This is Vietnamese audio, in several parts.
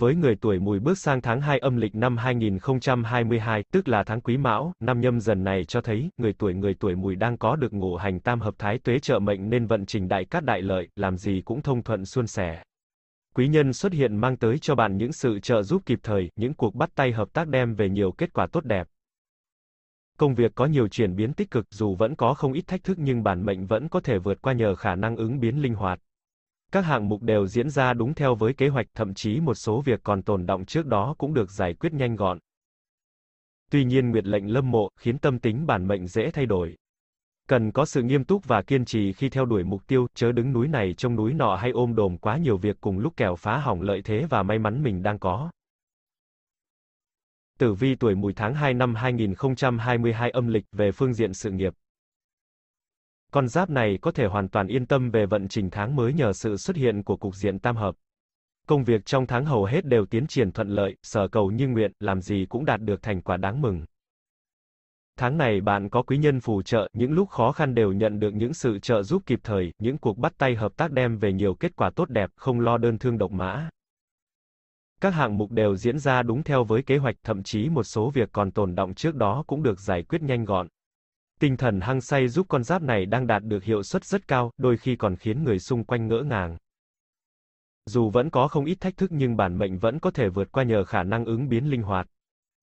Với người tuổi mùi bước sang tháng 2 âm lịch năm 2022, tức là tháng quý mão, năm nhâm dần này cho thấy, người tuổi người tuổi mùi đang có được ngũ hành tam hợp thái tuế trợ mệnh nên vận trình đại cát đại lợi, làm gì cũng thông thuận suôn sẻ. Quý nhân xuất hiện mang tới cho bạn những sự trợ giúp kịp thời, những cuộc bắt tay hợp tác đem về nhiều kết quả tốt đẹp. Công việc có nhiều chuyển biến tích cực, dù vẫn có không ít thách thức nhưng bản mệnh vẫn có thể vượt qua nhờ khả năng ứng biến linh hoạt. Các hạng mục đều diễn ra đúng theo với kế hoạch, thậm chí một số việc còn tồn động trước đó cũng được giải quyết nhanh gọn. Tuy nhiên nguyệt lệnh lâm mộ khiến tâm tính bản mệnh dễ thay đổi. Cần có sự nghiêm túc và kiên trì khi theo đuổi mục tiêu, chớ đứng núi này trông núi nọ hay ôm đồm quá nhiều việc cùng lúc kẻo phá hỏng lợi thế và may mắn mình đang có. Tử vi tuổi mùi tháng 2 năm 2022 âm lịch về phương diện sự nghiệp. Con giáp này có thể hoàn toàn yên tâm về vận trình tháng mới nhờ sự xuất hiện của cục diện tam hợp. Công việc trong tháng hầu hết đều tiến triển thuận lợi, sở cầu như nguyện, làm gì cũng đạt được thành quả đáng mừng. Tháng này bạn có quý nhân phù trợ, những lúc khó khăn đều nhận được những sự trợ giúp kịp thời, những cuộc bắt tay hợp tác đem về nhiều kết quả tốt đẹp, không lo đơn thương độc mã. Các hạng mục đều diễn ra đúng theo với kế hoạch, thậm chí một số việc còn tồn động trước đó cũng được giải quyết nhanh gọn. Tinh thần hăng say giúp con giáp này đang đạt được hiệu suất rất cao, đôi khi còn khiến người xung quanh ngỡ ngàng. Dù vẫn có không ít thách thức nhưng bản mệnh vẫn có thể vượt qua nhờ khả năng ứng biến linh hoạt.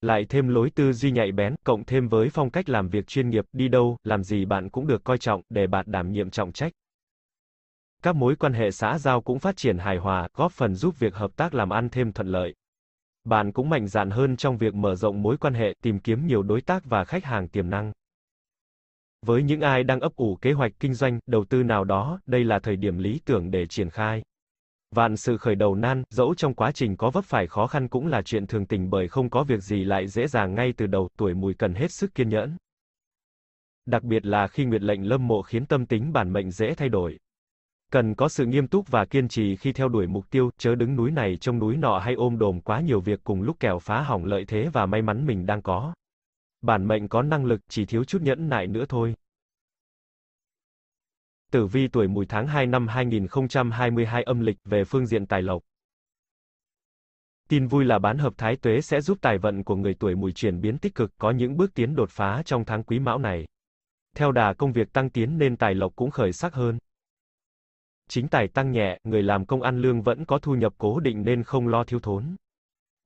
Lại thêm lối tư duy nhạy bén, cộng thêm với phong cách làm việc chuyên nghiệp, đi đâu, làm gì bạn cũng được coi trọng, để bạn đảm nhiệm trọng trách. Các mối quan hệ xã giao cũng phát triển hài hòa, góp phần giúp việc hợp tác làm ăn thêm thuận lợi. Bạn cũng mạnh dạn hơn trong việc mở rộng mối quan hệ, tìm kiếm nhiều đối tác và khách hàng tiềm năng. Với những ai đang ấp ủ kế hoạch kinh doanh, đầu tư nào đó, đây là thời điểm lý tưởng để triển khai. Vạn sự khởi đầu nan, dẫu trong quá trình có vấp phải khó khăn cũng là chuyện thường tình bởi không có việc gì lại dễ dàng ngay từ đầu, tuổi mùi cần hết sức kiên nhẫn. Đặc biệt là khi nguyệt lệnh lâm mộ khiến tâm tính bản mệnh dễ thay đổi. Cần có sự nghiêm túc và kiên trì khi theo đuổi mục tiêu, chớ đứng núi này trong núi nọ hay ôm đồm quá nhiều việc cùng lúc kẻo phá hỏng lợi thế và may mắn mình đang có bản mệnh có năng lực, chỉ thiếu chút nhẫn nại nữa thôi. Tử vi tuổi mùi tháng 2 năm 2022 âm lịch về phương diện tài lộc. Tin vui là bán hợp thái tuế sẽ giúp tài vận của người tuổi mùi chuyển biến tích cực có những bước tiến đột phá trong tháng quý mão này. Theo đà công việc tăng tiến nên tài lộc cũng khởi sắc hơn. Chính tài tăng nhẹ, người làm công ăn lương vẫn có thu nhập cố định nên không lo thiếu thốn.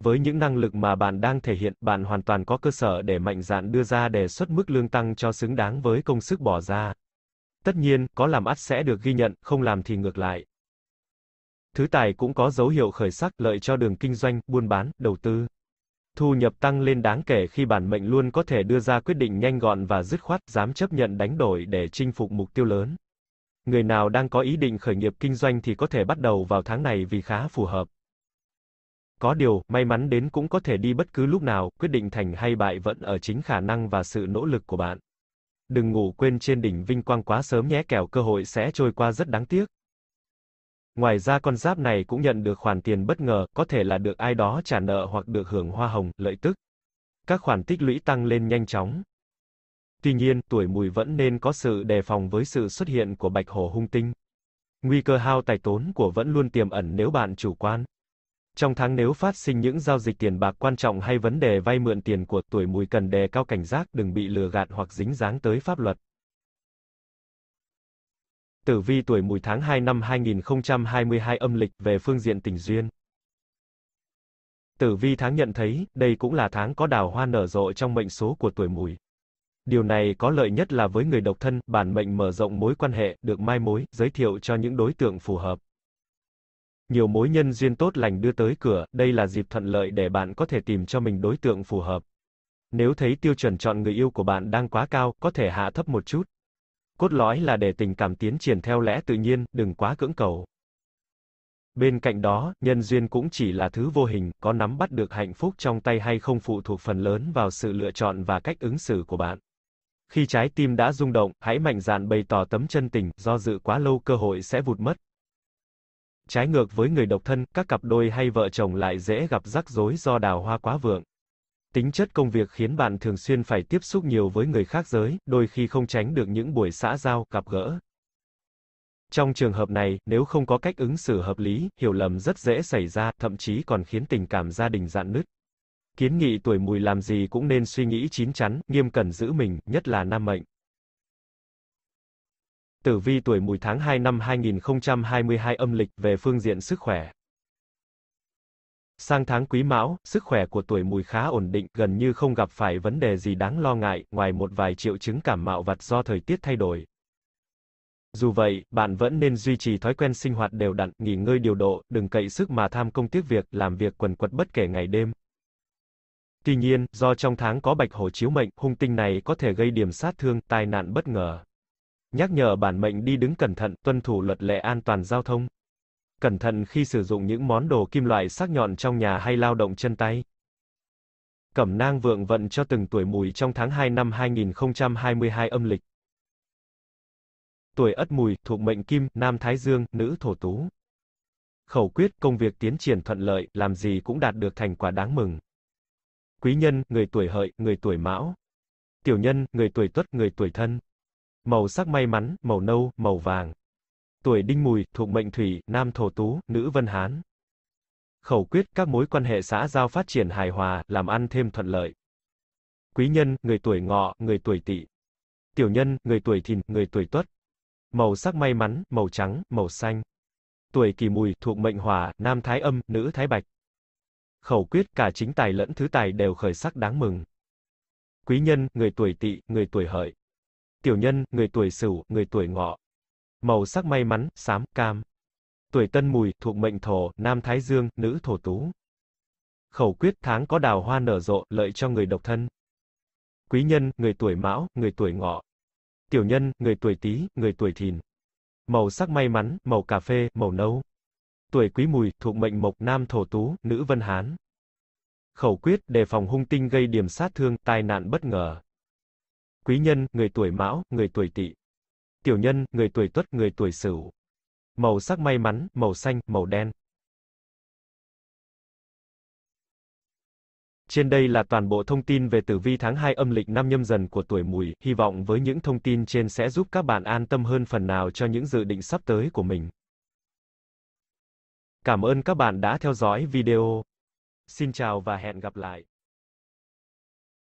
Với những năng lực mà bạn đang thể hiện, bạn hoàn toàn có cơ sở để mạnh dạn đưa ra đề xuất mức lương tăng cho xứng đáng với công sức bỏ ra. Tất nhiên, có làm ắt sẽ được ghi nhận, không làm thì ngược lại. Thứ tài cũng có dấu hiệu khởi sắc, lợi cho đường kinh doanh, buôn bán, đầu tư. Thu nhập tăng lên đáng kể khi bản mệnh luôn có thể đưa ra quyết định nhanh gọn và dứt khoát, dám chấp nhận đánh đổi để chinh phục mục tiêu lớn. Người nào đang có ý định khởi nghiệp kinh doanh thì có thể bắt đầu vào tháng này vì khá phù hợp. Có điều, may mắn đến cũng có thể đi bất cứ lúc nào, quyết định thành hay bại vẫn ở chính khả năng và sự nỗ lực của bạn. Đừng ngủ quên trên đỉnh vinh quang quá sớm nhé kẻo cơ hội sẽ trôi qua rất đáng tiếc. Ngoài ra con giáp này cũng nhận được khoản tiền bất ngờ, có thể là được ai đó trả nợ hoặc được hưởng hoa hồng, lợi tức. Các khoản tích lũy tăng lên nhanh chóng. Tuy nhiên, tuổi mùi vẫn nên có sự đề phòng với sự xuất hiện của bạch hổ hung tinh. Nguy cơ hao tài tốn của vẫn luôn tiềm ẩn nếu bạn chủ quan. Trong tháng nếu phát sinh những giao dịch tiền bạc quan trọng hay vấn đề vay mượn tiền của tuổi mùi cần đề cao cảnh giác đừng bị lừa gạt hoặc dính dáng tới pháp luật. Tử vi tuổi mùi tháng 2 năm 2022 âm lịch về phương diện tình duyên. Tử vi tháng nhận thấy, đây cũng là tháng có đào hoa nở rộ trong mệnh số của tuổi mùi. Điều này có lợi nhất là với người độc thân, bản mệnh mở rộng mối quan hệ, được mai mối, giới thiệu cho những đối tượng phù hợp nhiều mối nhân duyên tốt lành đưa tới cửa, đây là dịp thuận lợi để bạn có thể tìm cho mình đối tượng phù hợp. Nếu thấy tiêu chuẩn chọn người yêu của bạn đang quá cao, có thể hạ thấp một chút. Cốt lõi là để tình cảm tiến triển theo lẽ tự nhiên, đừng quá cưỡng cầu. Bên cạnh đó, nhân duyên cũng chỉ là thứ vô hình, có nắm bắt được hạnh phúc trong tay hay không phụ thuộc phần lớn vào sự lựa chọn và cách ứng xử của bạn. Khi trái tim đã rung động, hãy mạnh dạn bày tỏ tấm chân tình, do dự quá lâu cơ hội sẽ vụt mất. Trái ngược với người độc thân, các cặp đôi hay vợ chồng lại dễ gặp rắc rối do đào hoa quá vượng. Tính chất công việc khiến bạn thường xuyên phải tiếp xúc nhiều với người khác giới, đôi khi không tránh được những buổi xã giao, gặp gỡ. Trong trường hợp này, nếu không có cách ứng xử hợp lý, hiểu lầm rất dễ xảy ra, thậm chí còn khiến tình cảm gia đình dạn nứt. Kiến nghị tuổi mùi làm gì cũng nên suy nghĩ chín chắn, nghiêm cẩn giữ mình, nhất là nam mệnh. Tử vi tuổi mùi tháng 2 năm 2022 âm lịch về phương diện sức khỏe. Sang tháng quý mão, sức khỏe của tuổi mùi khá ổn định, gần như không gặp phải vấn đề gì đáng lo ngại, ngoài một vài triệu chứng cảm mạo vặt do thời tiết thay đổi. Dù vậy, bạn vẫn nên duy trì thói quen sinh hoạt đều đặn, nghỉ ngơi điều độ, đừng cậy sức mà tham công tiếc việc, làm việc quần quật bất kể ngày đêm. Tuy nhiên, do trong tháng có bạch hổ chiếu mệnh, hung tinh này có thể gây điểm sát thương, tai nạn bất ngờ. Nhắc nhở bản mệnh đi đứng cẩn thận, tuân thủ luật lệ an toàn giao thông. Cẩn thận khi sử dụng những món đồ kim loại sắc nhọn trong nhà hay lao động chân tay. Cẩm nang vượng vận cho từng tuổi mùi trong tháng 2 năm 2022 âm lịch. Tuổi Ất Mùi, thuộc mệnh Kim, nam Thái Dương, nữ Thổ Tú. Khẩu quyết, công việc tiến triển thuận lợi, làm gì cũng đạt được thành quả đáng mừng. Quý nhân, người tuổi Hợi, người tuổi Mão. Tiểu nhân, người tuổi Tuất, người tuổi Thân. Màu sắc may mắn, màu nâu, màu vàng. Tuổi đinh mùi, thuộc mệnh thủy, nam thổ tú, nữ vân hán. Khẩu quyết, các mối quan hệ xã giao phát triển hài hòa, làm ăn thêm thuận lợi. Quý nhân, người tuổi ngọ, người tuổi tỵ. Tiểu nhân, người tuổi thìn, người tuổi tuất. Màu sắc may mắn, màu trắng, màu xanh. Tuổi kỷ mùi, thuộc mệnh hỏa, nam thái âm, nữ thái bạch. Khẩu quyết, cả chính tài lẫn thứ tài đều khởi sắc đáng mừng. Quý nhân, người tuổi tỵ, người tuổi hợi tiểu nhân, người tuổi sửu, người tuổi ngọ. Màu sắc may mắn, xám, cam. Tuổi tân mùi, thuộc mệnh thổ, nam thái dương, nữ thổ tú. Khẩu quyết tháng có đào hoa nở rộ, lợi cho người độc thân. Quý nhân, người tuổi mão, người tuổi ngọ. Tiểu nhân, người tuổi tý, người tuổi thìn. Màu sắc may mắn, màu cà phê, màu nâu. Tuổi quý mùi, thuộc mệnh mộc nam thổ tú, nữ vân hán. Khẩu quyết, đề phòng hung tinh gây điểm sát thương, tai nạn bất ngờ. Quý nhân, người tuổi Mão, người tuổi Tỵ. Tiểu nhân, người tuổi Tuất, người tuổi Sửu. Màu sắc may mắn, màu xanh, màu đen. Trên đây là toàn bộ thông tin về tử vi tháng 2 âm lịch năm nhâm dần của tuổi mùi, hy vọng với những thông tin trên sẽ giúp các bạn an tâm hơn phần nào cho những dự định sắp tới của mình. Cảm ơn các bạn đã theo dõi video. Xin chào và hẹn gặp lại.